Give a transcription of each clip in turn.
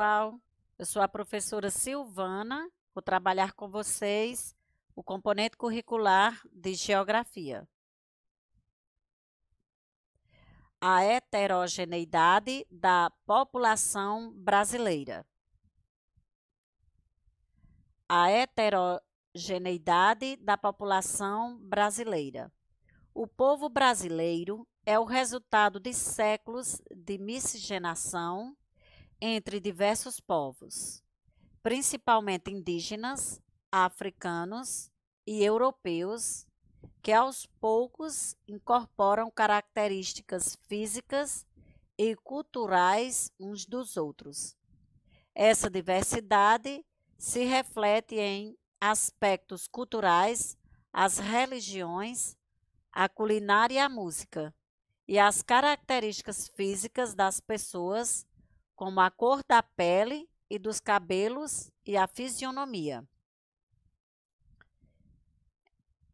pessoal. Eu sou a professora Silvana, vou trabalhar com vocês o componente curricular de Geografia. A heterogeneidade da população brasileira. A heterogeneidade da população brasileira. O povo brasileiro é o resultado de séculos de miscigenação, entre diversos povos, principalmente indígenas, africanos e europeus, que aos poucos incorporam características físicas e culturais uns dos outros. Essa diversidade se reflete em aspectos culturais, as religiões, a culinária e a música, e as características físicas das pessoas como a cor da pele e dos cabelos e a fisionomia.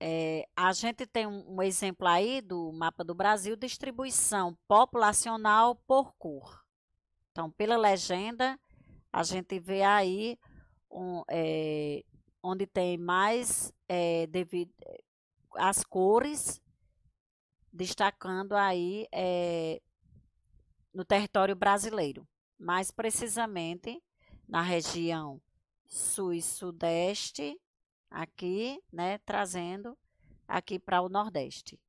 É, a gente tem um, um exemplo aí do mapa do Brasil, distribuição populacional por cor. Então, pela legenda, a gente vê aí um, é, onde tem mais é, devido, as cores, destacando aí é, no território brasileiro mais precisamente na região sul e sudeste, aqui, né, trazendo aqui para o nordeste.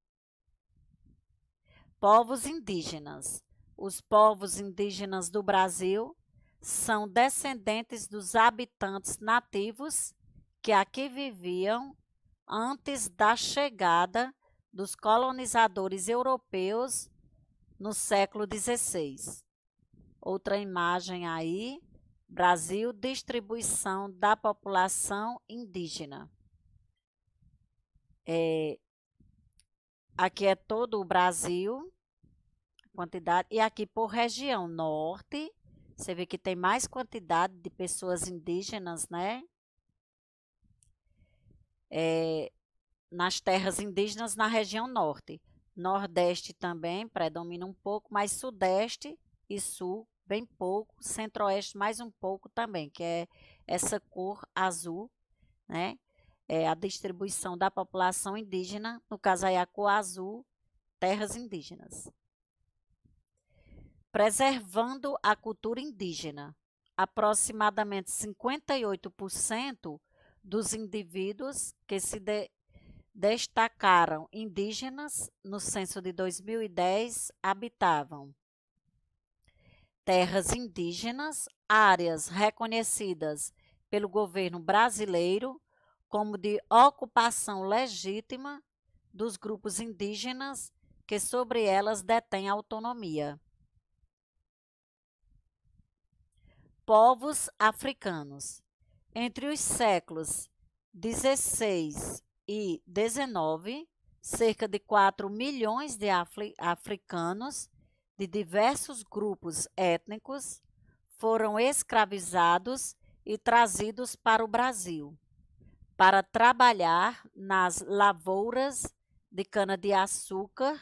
Povos indígenas. Os povos indígenas do Brasil são descendentes dos habitantes nativos que aqui viviam antes da chegada dos colonizadores europeus no século XVI. Outra imagem aí, Brasil, distribuição da população indígena. É, aqui é todo o Brasil, quantidade, e aqui por região norte, você vê que tem mais quantidade de pessoas indígenas, né? É, nas terras indígenas na região norte. Nordeste também predomina um pouco, mas Sudeste e Sul bem pouco, centro-oeste mais um pouco também, que é essa cor azul, né? É a distribuição da população indígena, no caso aí a cor azul, terras indígenas. Preservando a cultura indígena, aproximadamente 58% dos indivíduos que se de destacaram indígenas no censo de 2010 habitavam terras indígenas, áreas reconhecidas pelo governo brasileiro como de ocupação legítima dos grupos indígenas que sobre elas detêm autonomia. Povos africanos. Entre os séculos 16 e 19, cerca de 4 milhões de africanos de diversos grupos étnicos foram escravizados e trazidos para o Brasil para trabalhar nas lavouras de cana-de-açúcar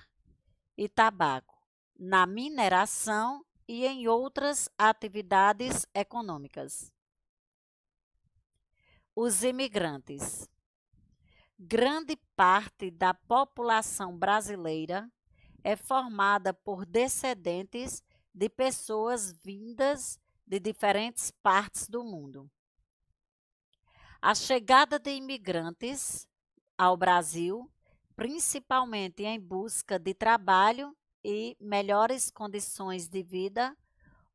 e tabaco, na mineração e em outras atividades econômicas. Os imigrantes. Grande parte da população brasileira é formada por descendentes de pessoas vindas de diferentes partes do mundo. A chegada de imigrantes ao Brasil, principalmente em busca de trabalho e melhores condições de vida,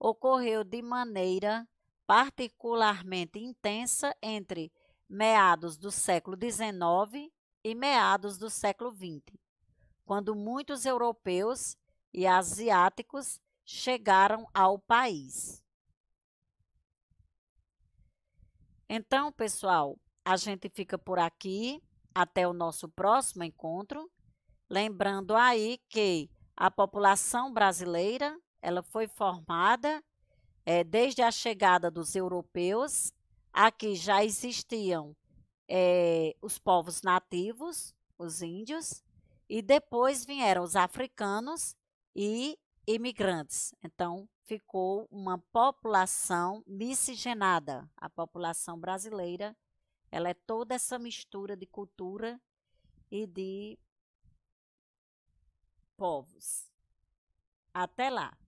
ocorreu de maneira particularmente intensa entre meados do século XIX e meados do século XX quando muitos europeus e asiáticos chegaram ao país. Então, pessoal, a gente fica por aqui. Até o nosso próximo encontro. Lembrando aí que a população brasileira ela foi formada é, desde a chegada dos europeus. Aqui já existiam é, os povos nativos, os índios, e depois vieram os africanos e imigrantes. Então, ficou uma população miscigenada. A população brasileira, ela é toda essa mistura de cultura e de povos. Até lá.